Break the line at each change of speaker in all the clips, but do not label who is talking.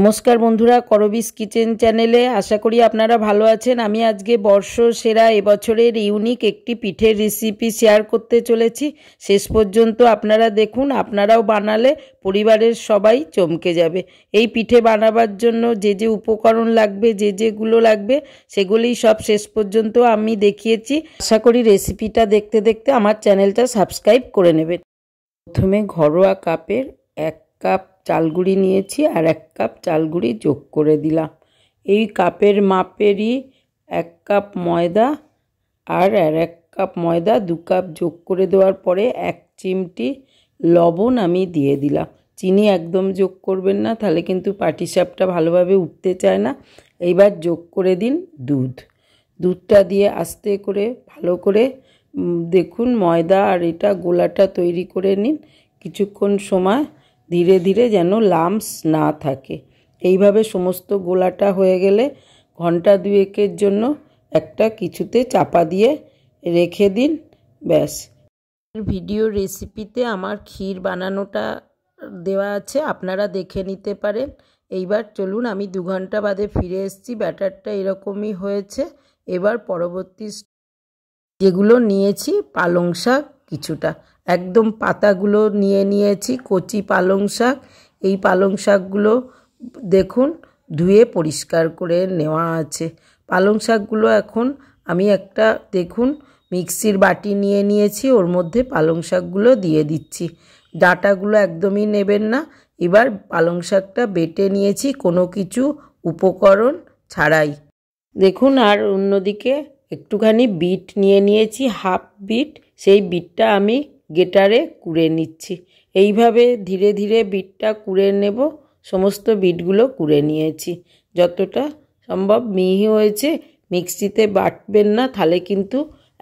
নমস্কার বন্ধুরা করবিস কিচেন চ্যানেলে আশা করি আপনারা ভালো আছেন আমি আজকে বর্ষ সেরা এবছরের ইউনিক একটি পিঠের রেসিপি শেয়ার করতে চলেছি শেষ পর্যন্ত আপনারা দেখুন আপনারাও বানালে পরিবারের সবাই চমকে যাবে এই পিঠে বানাবার জন্য যে যে উপকরণ লাগবে যে যেগুলো লাগবে সেগুলি সব শেষ পর্যন্ত আমি দেখিয়েছি আশা করি রেসিপিটা দেখতে দেখতে আমার চ্যানেলটা সাবস্ক্রাইব করে নেবেন প্রথমে ঘরোয়া কাপের এক কাপ চাল গুঁড়ি নিয়েছি আর এক কাপ চাল গুঁড়ি যোগ করে দিলাম এই কাপের মাপেরই এক কাপ ময়দা আর আর এক কাপ ময়দা দু কাপ যোগ করে দেওয়ার পরে এক চিমটি লবণ আমি দিয়ে দিলাম চিনি একদম যোগ করবেন না তাহলে কিন্তু পাটিসাপটা ভালোভাবে উঠতে চায় না এইবার যোগ করে দিন দুধ দুধটা দিয়ে আস্তে করে ভালো করে দেখুন ময়দা আর এটা গোলাটা তৈরি করে নিন কিছুক্ষণ সময় ধীরে ধীরে যেন লামস না থাকে এইভাবে সমস্ত গোলাটা হয়ে গেলে ঘন্টা দুয়েকের জন্য একটা কিছুতে চাপা দিয়ে রেখে দিন ব্যাস ভিডিও রেসিপিতে আমার ক্ষীর বানানোটা দেওয়া আছে আপনারা দেখে নিতে পারেন এইবার চলুন আমি দু ঘন্টা বাদে ফিরে এসেছি ব্যাটারটা এরকমই হয়েছে এবার পরবর্তী যেগুলো নিয়েছি পালং শাক কিছুটা একদম পাতাগুলো নিয়ে নিয়েছি কচি পালং শাক এই পালং শাকগুলো দেখুন ধুয়ে পরিষ্কার করে নেওয়া আছে পালং শাকগুলো এখন আমি একটা দেখুন মিক্সির বাটি নিয়ে নিয়েছি ওর মধ্যে পালং শাকগুলো দিয়ে দিচ্ছি ডাটাগুলো একদমই নেবেন না এবার পালং শাকটা বেটে নিয়েছি কোনো কিছু উপকরণ ছাড়াই দেখুন আর অন্যদিকে একটুখানি বিট নিয়ে নিয়েছি হাফ বিট সেই বিটটা আমি গেটারে কুড়ে নিচ্ছি এইভাবে ধীরে ধীরে বিটটা কুড়ে নেব সমস্ত বিটগুলো কুড়ে নিয়েছি যতটা সম্ভব মিহি হয়েছে মিক্সিতে বাটবেন না তাহলে কিন্তু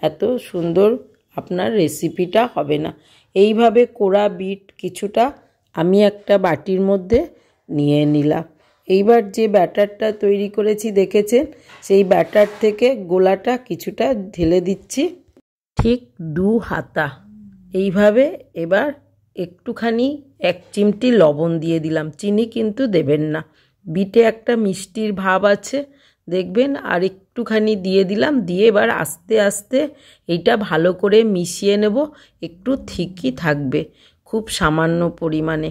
এত সুন্দর আপনার রেসিপিটা হবে না এইভাবে কোড়া বিট কিছুটা আমি একটা বাটির মধ্যে নিয়ে নিলাম এইবার যে ব্যাটারটা তৈরি করেছি দেখেছেন সেই ব্যাটার থেকে গোলাটা কিছুটা ঢেলে দিচ্ছি ঠিক দু হাতা এইভাবে এবার একটুখানি এক চিমটি লবণ দিয়ে দিলাম চিনি কিন্তু দেবেন না বিটে একটা মিষ্টির ভাব আছে দেখবেন আর একটুখানি দিয়ে দিলাম দিয়ে এবার আস্তে আস্তে এইটা ভালো করে মিশিয়ে নেব একটু থিকই থাকবে খুব সামান্য পরিমাণে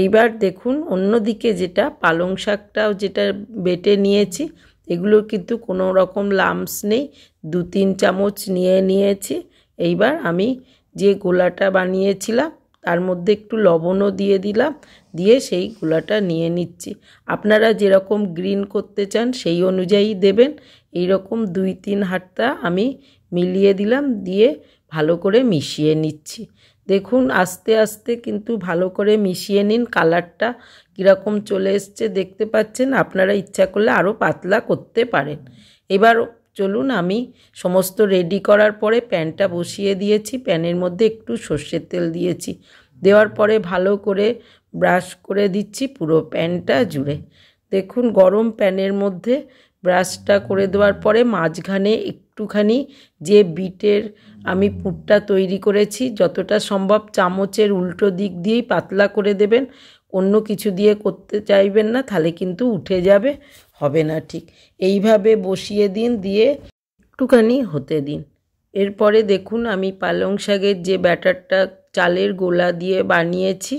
এইবার দেখুন অন্যদিকে যেটা পালং শাকটাও যেটা বেটে নিয়েছি এগুলোর কিন্তু কোনো রকম লামস নেই দু তিন চামচ নিয়ে নিয়েছি এইবার আমি যে গোলাটা বানিয়েছিলাম তার মধ্যে একটু লবণও দিয়ে দিলাম দিয়ে সেই গোলাটা নিয়ে নিচ্ছি আপনারা যেরকম গ্রিন করতে চান সেই অনুযায়ী দেবেন এই রকম দুই তিন হাটটা আমি মিলিয়ে দিলাম দিয়ে ভালো করে মিশিয়ে নিচ্ছি দেখুন আস্তে আস্তে কিন্তু ভালো করে মিশিয়ে নিন কালারটা কীরকম চলে এসছে দেখতে পাচ্ছেন আপনারা ইচ্ছা করলে আরও পাতলা করতে পারেন এবার চলুন আমি সমস্ত রেডি করার পরে প্যানটা বসিয়ে দিয়েছি প্যানের মধ্যে একটু সর্ষের তেল দিয়েছি দেওয়ার পরে ভালো করে ব্রাশ করে দিচ্ছি পুরো প্যানটা জুড়ে দেখুন গরম প্যানের মধ্যে ব্রাশটা করে দেওয়ার পরে মাঝখানে একটুখানি যে বিটের আমি পুরটা তৈরি করেছি যতটা সম্ভব চামচের উল্টো দিক দিয়েই পাতলা করে দেবেন অন্য কিছু দিয়ে করতে চাইবেন না তাহলে কিন্তু উঠে যাবে হবে না ঠিক এইভাবে বসিয়ে দিন দিয়ে একটুখানি হতে দিন এরপরে দেখুন আমি পালং শাকের যে ব্যাটারটা চালের গোলা দিয়ে বানিয়েছি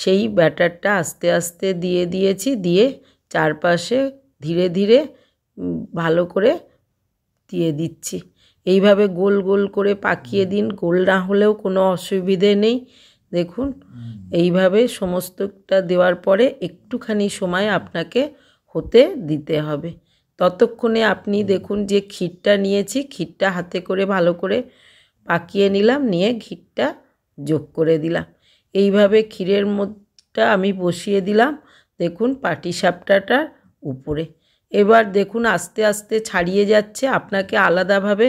সেই ব্যাটারটা আস্তে আস্তে দিয়ে দিয়েছি দিয়ে চারপাশে ধীরে ধীরে ভালো করে দিয়ে দিচ্ছি এইভাবে গোল গোল করে পাকিয়ে দিন গোল না হলেও কোনো অসুবিধে নেই দেখুন এইভাবে সমস্তটা দেওয়ার পরে একটুখানি সময় আপনাকে হতে দিতে হবে ততক্ষণে আপনি দেখুন যে ক্ষীরটা নিয়েছি ক্ষীরটা হাতে করে ভালো করে পাকিয়ে নিলাম নিয়ে ঘিটটা যোগ করে দিলাম এইভাবে ক্ষীরের মধ্যটা আমি বসিয়ে দিলাম দেখুন পাটি সাপটাটার উপরে এবার দেখুন আস্তে আস্তে ছাড়িয়ে যাচ্ছে আপনাকে আলাদাভাবে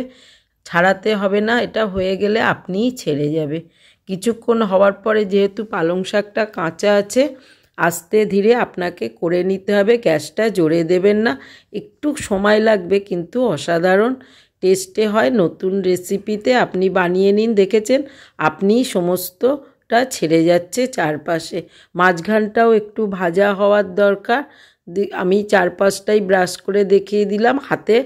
ছাড়াতে হবে না এটা হয়ে গেলে আপনিই ছেড়ে যাবে কিছুক্ষণ হওয়ার পরে যেহেতু পালং শাকটা কাঁচা আছে আস্তে ধীরে আপনাকে করে নিতে হবে গ্যাসটা জোরে দেবেন না একটু সময় লাগবে কিন্তু অসাধারণ টেস্টে হয় নতুন রেসিপিতে আপনি বানিয়ে নিন দেখেছেন আপনি সমস্তটা ছেড়ে যাচ্ছে চারপাশে মাঝখানটাও একটু ভাজা হওয়ার দরকার আমি চারপাশটাই ব্রাশ করে দেখিয়ে দিলাম হাতে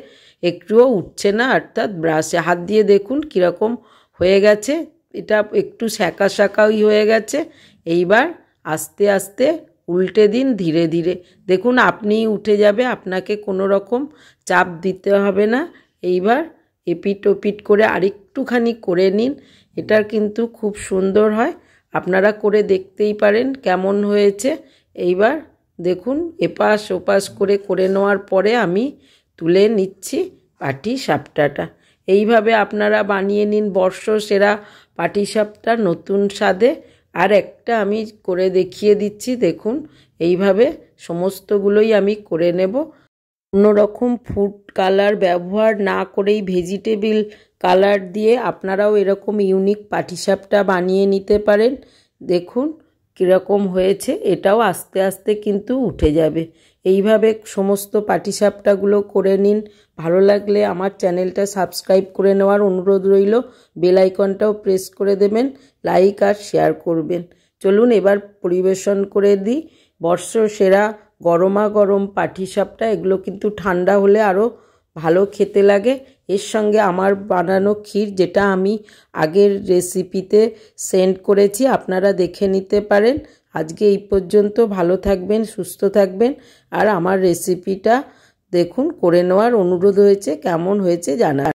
একটুও উঠছে না অর্থাৎ ব্রাশে হাত দিয়ে দেখুন কীরকম হয়ে গেছে এটা একটু শ্যাঁকা শ্যাকাই হয়ে গেছে এইবার আস্তে আস্তে উল্টে দিন ধীরে ধীরে দেখুন আপনিই উঠে যাবে আপনাকে কোনো রকম চাপ দিতে হবে না এইবার এপিট ওপিট করে আরেকটুখানি করে নিন এটার কিন্তু খুব সুন্দর হয় আপনারা করে দেখতেই পারেন কেমন হয়েছে এইবার দেখুন এপাশ ওপাশ করে করে নেওয়ার পরে আমি তুলে নিচ্ছি পাটি সাপটাটা এইভাবে আপনারা বানিয়ে নিন বর্ষ সেরা পাটি সাপটা নতুন স্বাদে আর একটা আমি করে দেখিয়ে দিচ্ছি দেখুন এইভাবে সমস্তগুলোই আমি করে নেব রকম ফুড কালার ব্যবহার না করেই ভেজিটেবিল কালার দিয়ে আপনারাও এরকম ইউনিক পাটিসাপটা বানিয়ে নিতে পারেন দেখুন কীরকম হয়েছে এটাও আস্তে আস্তে কিন্তু উঠে যাবে এইভাবে সমস্ত পাটিসাপটাগুলো করে নিন ভালো লাগলে আমার চ্যানেলটা সাবস্ক্রাইব করে নেওয়ার অনুরোধ রইল বেলাইকনটাও প্রেস করে দেবেন লাইক আর শেয়ার করবেন চলুন এবার পরিবেশন করে দিই বর্ষ সেরা গরমা গরম পাটিসাপটা এগুলো কিন্তু ঠান্ডা হলে আরও ভালো খেতে লাগে এর সঙ্গে আমার বানানো ক্ষীর যেটা আমি আগের রেসিপিতে সেন্ড করেছি আপনারা দেখে নিতে পারেন আজকে এই পর্যন্ত ভালো থাকবেন সুস্থ থাকবেন আর আমার রেসিপিটা দেখুন করে নেওয়ার অনুরোধ হয়েছে কেমন হয়েছে জানা